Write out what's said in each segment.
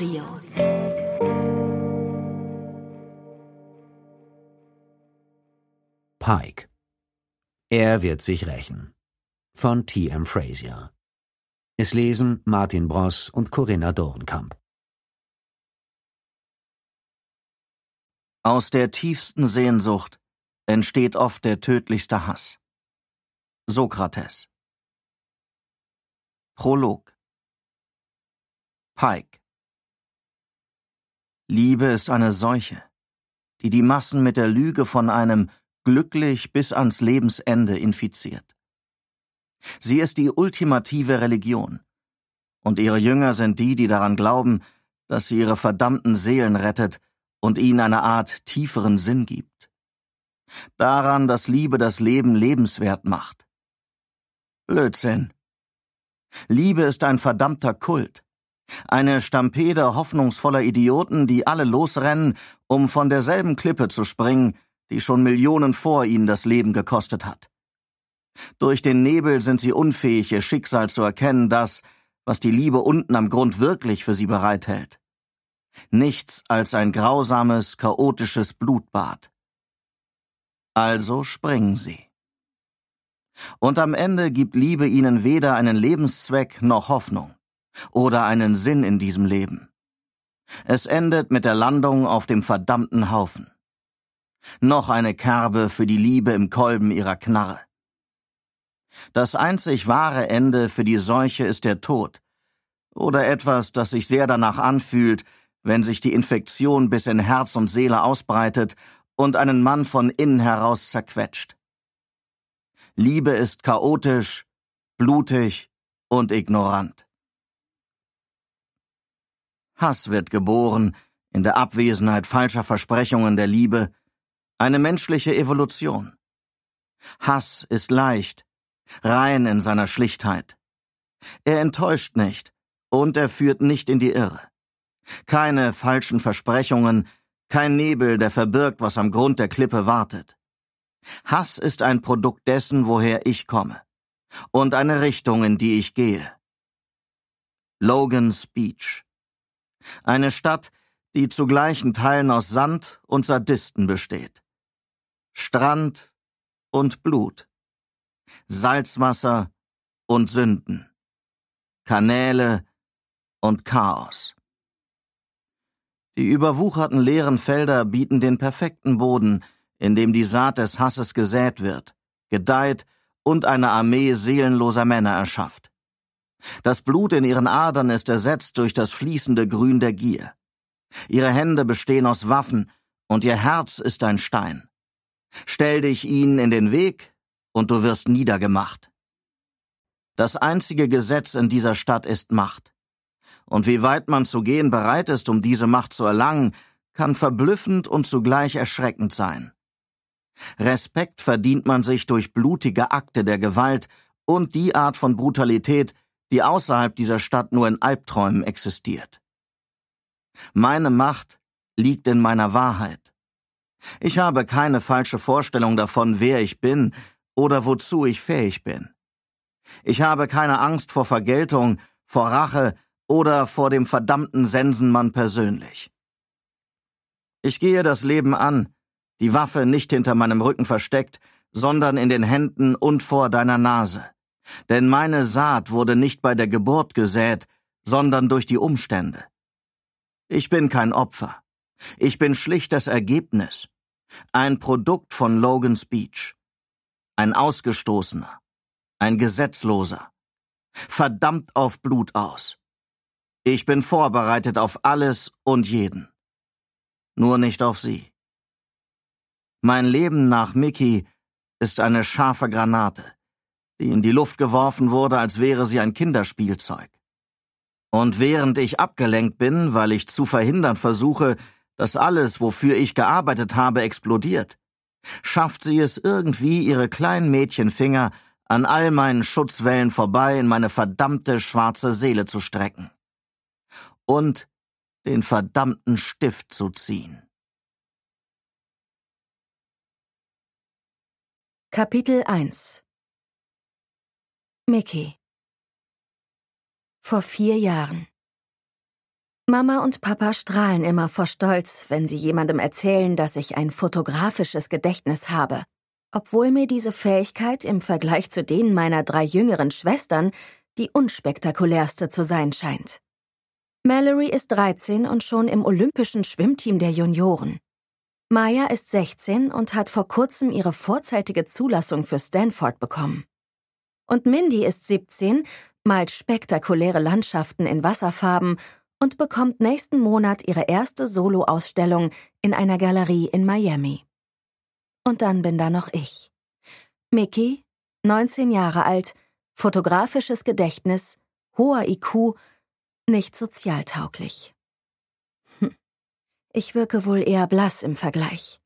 Audio. Pike. Er wird sich rächen. Von T.M. Frazier. Es lesen Martin Bross und Corinna Dorenkamp. Aus der tiefsten Sehnsucht entsteht oft der tödlichste Hass. Sokrates. Prolog. Pike. Liebe ist eine Seuche, die die Massen mit der Lüge von einem glücklich bis ans Lebensende infiziert. Sie ist die ultimative Religion, und ihre Jünger sind die, die daran glauben, dass sie ihre verdammten Seelen rettet und ihnen eine Art tieferen Sinn gibt. Daran, dass Liebe das Leben lebenswert macht. Blödsinn. Liebe ist ein verdammter Kult. Eine Stampede hoffnungsvoller Idioten, die alle losrennen, um von derselben Klippe zu springen, die schon Millionen vor ihnen das Leben gekostet hat. Durch den Nebel sind sie unfähig, ihr Schicksal zu erkennen, das, was die Liebe unten am Grund wirklich für sie bereithält. Nichts als ein grausames, chaotisches Blutbad. Also springen sie. Und am Ende gibt Liebe ihnen weder einen Lebenszweck noch Hoffnung oder einen Sinn in diesem Leben. Es endet mit der Landung auf dem verdammten Haufen. Noch eine Kerbe für die Liebe im Kolben ihrer Knarre. Das einzig wahre Ende für die Seuche ist der Tod, oder etwas, das sich sehr danach anfühlt, wenn sich die Infektion bis in Herz und Seele ausbreitet und einen Mann von innen heraus zerquetscht. Liebe ist chaotisch, blutig und ignorant. Hass wird geboren, in der Abwesenheit falscher Versprechungen der Liebe, eine menschliche Evolution. Hass ist leicht, rein in seiner Schlichtheit. Er enttäuscht nicht und er führt nicht in die Irre. Keine falschen Versprechungen, kein Nebel, der verbirgt, was am Grund der Klippe wartet. Hass ist ein Produkt dessen, woher ich komme und eine Richtung, in die ich gehe. Logan's Beach eine Stadt, die zu gleichen Teilen aus Sand und Sadisten besteht. Strand und Blut. Salzwasser und Sünden. Kanäle und Chaos. Die überwucherten leeren Felder bieten den perfekten Boden, in dem die Saat des Hasses gesät wird, gedeiht und eine Armee seelenloser Männer erschafft. Das Blut in ihren Adern ist ersetzt durch das fließende Grün der Gier. Ihre Hände bestehen aus Waffen, und ihr Herz ist ein Stein. Stell dich ihnen in den Weg, und du wirst niedergemacht. Das einzige Gesetz in dieser Stadt ist Macht. Und wie weit man zu gehen bereit ist, um diese Macht zu erlangen, kann verblüffend und zugleich erschreckend sein. Respekt verdient man sich durch blutige Akte der Gewalt und die Art von Brutalität, die außerhalb dieser Stadt nur in Albträumen existiert. Meine Macht liegt in meiner Wahrheit. Ich habe keine falsche Vorstellung davon, wer ich bin oder wozu ich fähig bin. Ich habe keine Angst vor Vergeltung, vor Rache oder vor dem verdammten Sensenmann persönlich. Ich gehe das Leben an, die Waffe nicht hinter meinem Rücken versteckt, sondern in den Händen und vor deiner Nase denn meine Saat wurde nicht bei der Geburt gesät, sondern durch die Umstände. Ich bin kein Opfer. Ich bin schlicht das Ergebnis. Ein Produkt von Logan's Beach. Ein Ausgestoßener. Ein Gesetzloser. Verdammt auf Blut aus. Ich bin vorbereitet auf alles und jeden. Nur nicht auf sie. Mein Leben nach Mickey ist eine scharfe Granate die in die Luft geworfen wurde, als wäre sie ein Kinderspielzeug. Und während ich abgelenkt bin, weil ich zu verhindern versuche, dass alles, wofür ich gearbeitet habe, explodiert, schafft sie es irgendwie, ihre kleinen Mädchenfinger an all meinen Schutzwellen vorbei in meine verdammte schwarze Seele zu strecken. Und den verdammten Stift zu ziehen. Kapitel 1 Mickey. Vor vier Jahren. Mama und Papa strahlen immer vor Stolz, wenn sie jemandem erzählen, dass ich ein fotografisches Gedächtnis habe, obwohl mir diese Fähigkeit im Vergleich zu denen meiner drei jüngeren Schwestern die unspektakulärste zu sein scheint. Mallory ist 13 und schon im olympischen Schwimmteam der Junioren. Maya ist 16 und hat vor kurzem ihre vorzeitige Zulassung für Stanford bekommen. Und Mindy ist 17, malt spektakuläre Landschaften in Wasserfarben und bekommt nächsten Monat ihre erste Solo-Ausstellung in einer Galerie in Miami. Und dann bin da noch ich. Mickey, 19 Jahre alt, fotografisches Gedächtnis, hoher IQ, nicht sozialtauglich. Hm. Ich wirke wohl eher blass im Vergleich.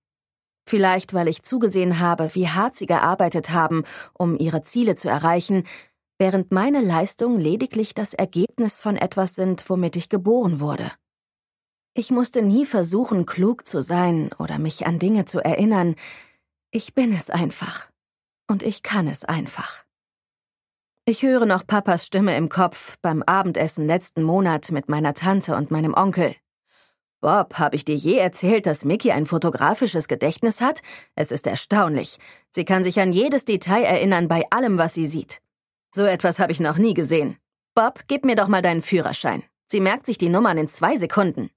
Vielleicht, weil ich zugesehen habe, wie hart sie gearbeitet haben, um ihre Ziele zu erreichen, während meine Leistungen lediglich das Ergebnis von etwas sind, womit ich geboren wurde. Ich musste nie versuchen, klug zu sein oder mich an Dinge zu erinnern. Ich bin es einfach. Und ich kann es einfach. Ich höre noch Papas Stimme im Kopf beim Abendessen letzten Monat mit meiner Tante und meinem Onkel. Bob, habe ich dir je erzählt, dass Mickey ein fotografisches Gedächtnis hat? Es ist erstaunlich. Sie kann sich an jedes Detail erinnern bei allem, was sie sieht. So etwas habe ich noch nie gesehen. Bob, gib mir doch mal deinen Führerschein. Sie merkt sich die Nummern in zwei Sekunden.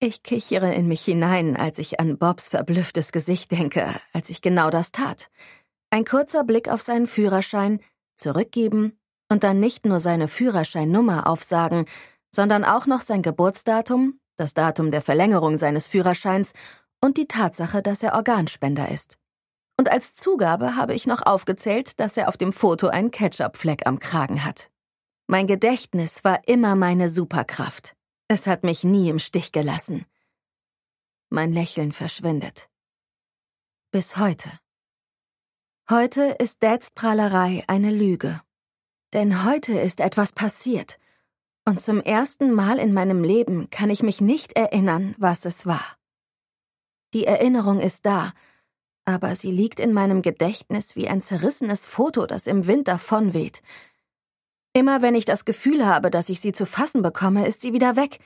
Ich kichere in mich hinein, als ich an Bobs verblüfftes Gesicht denke, als ich genau das tat. Ein kurzer Blick auf seinen Führerschein, zurückgeben und dann nicht nur seine Führerscheinnummer aufsagen, sondern auch noch sein Geburtsdatum, das Datum der Verlängerung seines Führerscheins und die Tatsache, dass er Organspender ist. Und als Zugabe habe ich noch aufgezählt, dass er auf dem Foto einen Ketchup-Fleck am Kragen hat. Mein Gedächtnis war immer meine Superkraft. Es hat mich nie im Stich gelassen. Mein Lächeln verschwindet. Bis heute. Heute ist Dads Prahlerei eine Lüge. Denn heute ist etwas passiert, und zum ersten Mal in meinem Leben kann ich mich nicht erinnern, was es war. Die Erinnerung ist da, aber sie liegt in meinem Gedächtnis wie ein zerrissenes Foto, das im Wind davonweht. Immer wenn ich das Gefühl habe, dass ich sie zu fassen bekomme, ist sie wieder weg.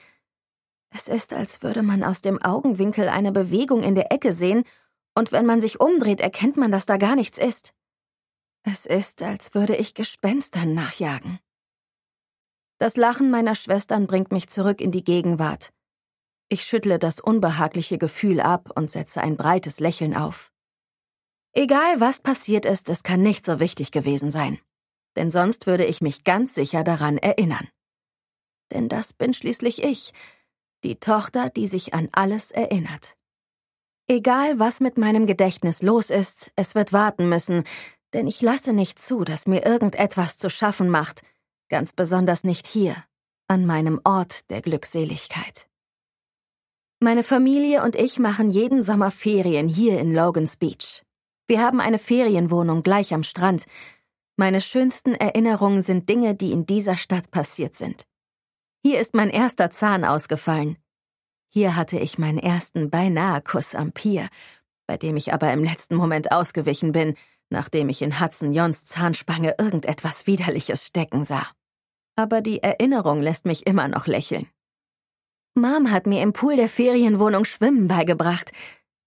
Es ist, als würde man aus dem Augenwinkel eine Bewegung in der Ecke sehen, und wenn man sich umdreht, erkennt man, dass da gar nichts ist. Es ist, als würde ich Gespenstern nachjagen. Das Lachen meiner Schwestern bringt mich zurück in die Gegenwart. Ich schüttle das unbehagliche Gefühl ab und setze ein breites Lächeln auf. Egal was passiert ist, es kann nicht so wichtig gewesen sein. Denn sonst würde ich mich ganz sicher daran erinnern. Denn das bin schließlich ich, die Tochter, die sich an alles erinnert. Egal was mit meinem Gedächtnis los ist, es wird warten müssen, denn ich lasse nicht zu, dass mir irgendetwas zu schaffen macht, ganz besonders nicht hier, an meinem Ort der Glückseligkeit. Meine Familie und ich machen jeden Sommer Ferien hier in Logans Beach. Wir haben eine Ferienwohnung gleich am Strand. Meine schönsten Erinnerungen sind Dinge, die in dieser Stadt passiert sind. Hier ist mein erster Zahn ausgefallen. Hier hatte ich meinen ersten beinahe Kuss am Pier, bei dem ich aber im letzten Moment ausgewichen bin, nachdem ich in Hudson Johns Zahnspange irgendetwas Widerliches stecken sah aber die Erinnerung lässt mich immer noch lächeln. Mom hat mir im Pool der Ferienwohnung Schwimmen beigebracht.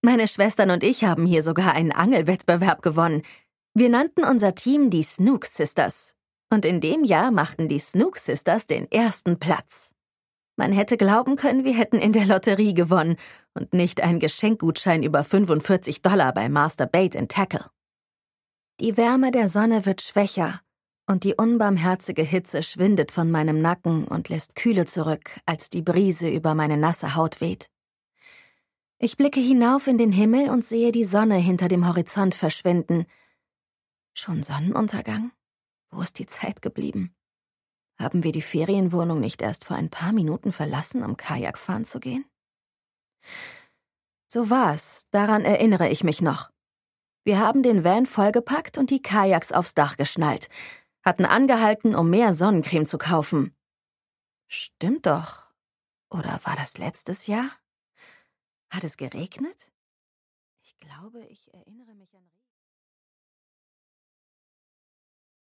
Meine Schwestern und ich haben hier sogar einen Angelwettbewerb gewonnen. Wir nannten unser Team die Snook Sisters. Und in dem Jahr machten die Snook Sisters den ersten Platz. Man hätte glauben können, wir hätten in der Lotterie gewonnen und nicht einen Geschenkgutschein über 45 Dollar bei Master Bait and Tackle. Die Wärme der Sonne wird schwächer und die unbarmherzige Hitze schwindet von meinem Nacken und lässt Kühle zurück, als die Brise über meine nasse Haut weht. Ich blicke hinauf in den Himmel und sehe die Sonne hinter dem Horizont verschwinden. Schon Sonnenuntergang? Wo ist die Zeit geblieben? Haben wir die Ferienwohnung nicht erst vor ein paar Minuten verlassen, um Kajakfahren zu gehen? So war's, daran erinnere ich mich noch. Wir haben den Van vollgepackt und die Kajaks aufs Dach geschnallt hatten angehalten, um mehr Sonnencreme zu kaufen. Stimmt doch. Oder war das letztes Jahr? Hat es geregnet? Ich glaube, ich erinnere mich an.